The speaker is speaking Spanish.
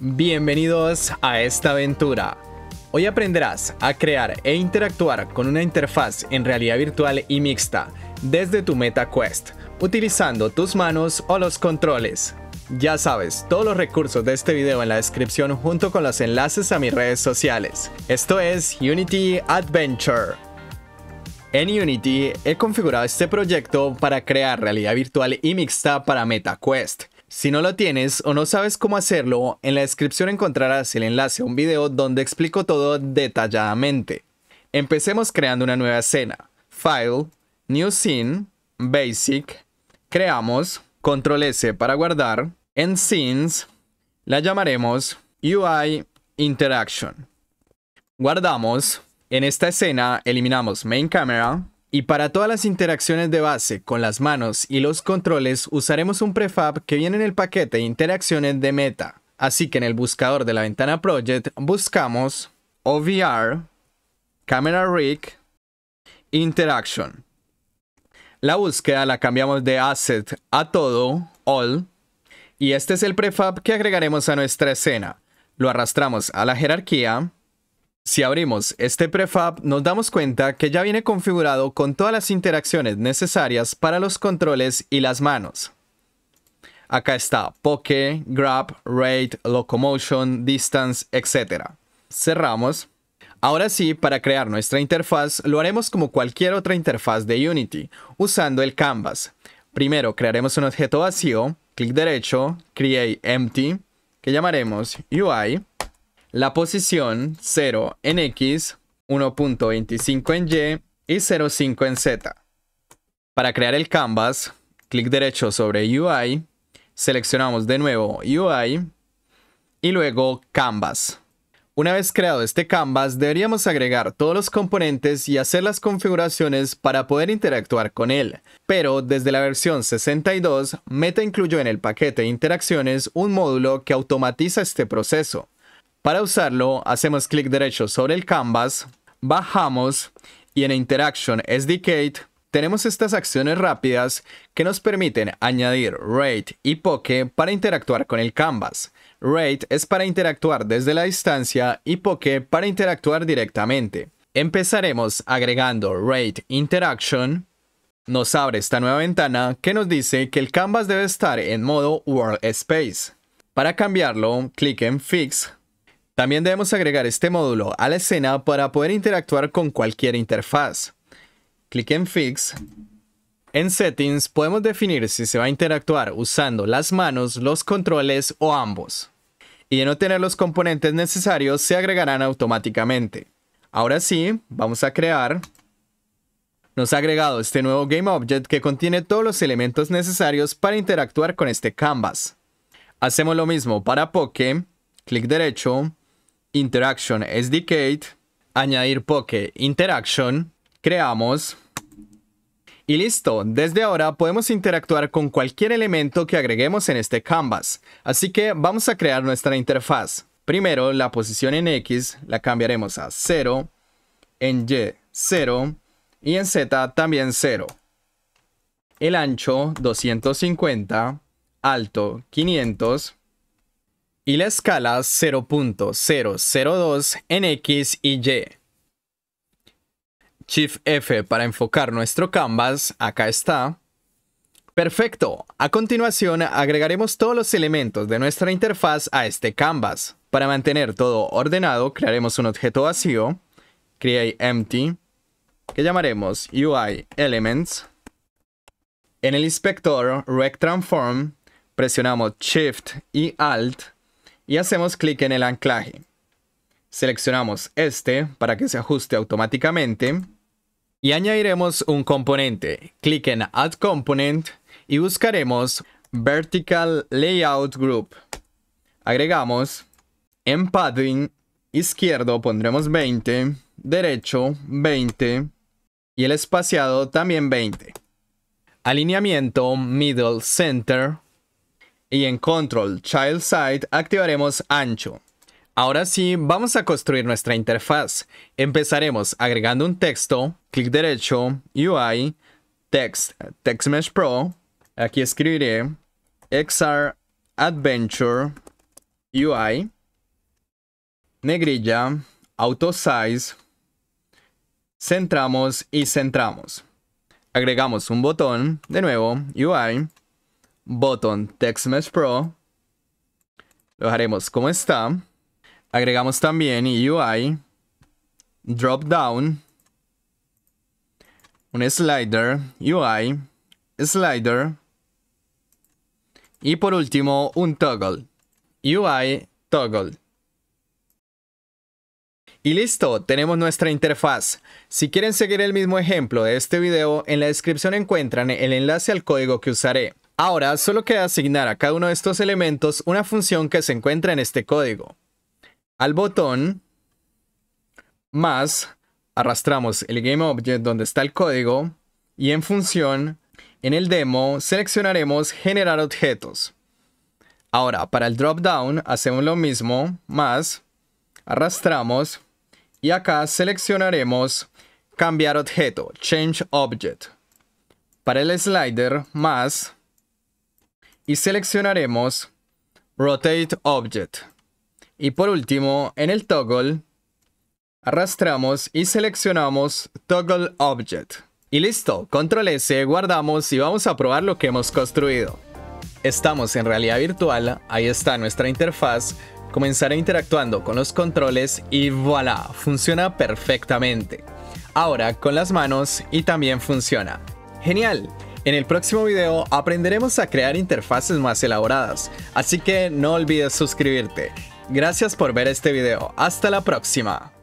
Bienvenidos a esta aventura. Hoy aprenderás a crear e interactuar con una interfaz en realidad virtual y mixta desde tu MetaQuest, utilizando tus manos o los controles. Ya sabes, todos los recursos de este video en la descripción junto con los enlaces a mis redes sociales. Esto es Unity Adventure. En Unity he configurado este proyecto para crear realidad virtual y mixta para MetaQuest. Si no lo tienes o no sabes cómo hacerlo, en la descripción encontrarás el enlace a un video donde explico todo detalladamente. Empecemos creando una nueva escena. File, New Scene, Basic, creamos, Control S para guardar, en Scenes, la llamaremos UI Interaction. Guardamos, en esta escena eliminamos Main Camera, y para todas las interacciones de base con las manos y los controles usaremos un prefab que viene en el paquete interacciones de Meta. Así que en el buscador de la ventana Project buscamos OVR, Camera Rig, Interaction. La búsqueda la cambiamos de Asset a todo, All, y este es el prefab que agregaremos a nuestra escena. Lo arrastramos a la jerarquía si abrimos este prefab, nos damos cuenta que ya viene configurado con todas las interacciones necesarias para los controles y las manos. Acá está Poke, Grab, Rate, Locomotion, Distance, etc. Cerramos. Ahora sí, para crear nuestra interfaz, lo haremos como cualquier otra interfaz de Unity, usando el Canvas. Primero crearemos un objeto vacío, clic derecho, Create Empty, que llamaremos UI. La posición 0 en X, 1.25 en Y y 0.5 en Z. Para crear el canvas, clic derecho sobre UI, seleccionamos de nuevo UI y luego Canvas. Una vez creado este canvas, deberíamos agregar todos los componentes y hacer las configuraciones para poder interactuar con él. Pero desde la versión 62, Meta incluyó en el paquete de interacciones un módulo que automatiza este proceso. Para usarlo, hacemos clic derecho sobre el canvas, bajamos y en Interaction SDK tenemos estas acciones rápidas que nos permiten añadir Rate y Poke para interactuar con el canvas. Rate es para interactuar desde la distancia y Poke para interactuar directamente. Empezaremos agregando Rate Interaction. Nos abre esta nueva ventana que nos dice que el canvas debe estar en modo World Space. Para cambiarlo, clic en Fix también debemos agregar este módulo a la escena para poder interactuar con cualquier interfaz. Clic en Fix. En Settings podemos definir si se va a interactuar usando las manos, los controles o ambos. Y de no tener los componentes necesarios se agregarán automáticamente. Ahora sí, vamos a crear. Nos ha agregado este nuevo GameObject que contiene todos los elementos necesarios para interactuar con este canvas. Hacemos lo mismo para Poke, clic derecho, interaction SDK, añadir poke interaction, creamos y listo, desde ahora podemos interactuar con cualquier elemento que agreguemos en este canvas. Así que vamos a crear nuestra interfaz. Primero, la posición en X la cambiaremos a 0, en Y 0 y en Z también 0. El ancho 250, alto 500 y la escala 0.002 en X y Y. Shift F para enfocar nuestro canvas, acá está. Perfecto, a continuación agregaremos todos los elementos de nuestra interfaz a este canvas. Para mantener todo ordenado, crearemos un objeto vacío, create empty, que llamaremos UI Elements. En el inspector Rec Transform presionamos Shift y Alt y hacemos clic en el anclaje. Seleccionamos este para que se ajuste automáticamente y añadiremos un componente. Clic en Add Component y buscaremos Vertical Layout Group. Agregamos en Padding izquierdo pondremos 20, derecho 20 y el espaciado también 20. Alineamiento Middle Center y en Control Child Side activaremos ancho. Ahora sí, vamos a construir nuestra interfaz. Empezaremos agregando un texto, clic derecho, UI, text, TextMesh Pro. Aquí escribiré XR Adventure UI, negrilla, auto size, centramos y centramos. Agregamos un botón, de nuevo, UI, botón TextMesh Pro. Lo haremos como está. Agregamos también e UI, DropDown un slider, e UI, slider y por último un toggle, e UI toggle. Y listo, tenemos nuestra interfaz. Si quieren seguir el mismo ejemplo de este video, en la descripción encuentran el enlace al código que usaré. Ahora solo queda asignar a cada uno de estos elementos una función que se encuentra en este código. Al botón más arrastramos el GameObject donde está el código y en función en el demo seleccionaremos generar objetos. Ahora para el drop down hacemos lo mismo más arrastramos y acá seleccionaremos cambiar objeto change object. Para el slider más y seleccionaremos Rotate Object. Y por último, en el toggle, arrastramos y seleccionamos Toggle Object. Y listo, control S, guardamos y vamos a probar lo que hemos construido. Estamos en realidad virtual, ahí está nuestra interfaz, comenzaré interactuando con los controles y voilà, funciona perfectamente. Ahora con las manos y también funciona. ¡Genial! En el próximo video aprenderemos a crear interfaces más elaboradas, así que no olvides suscribirte. Gracias por ver este video, hasta la próxima.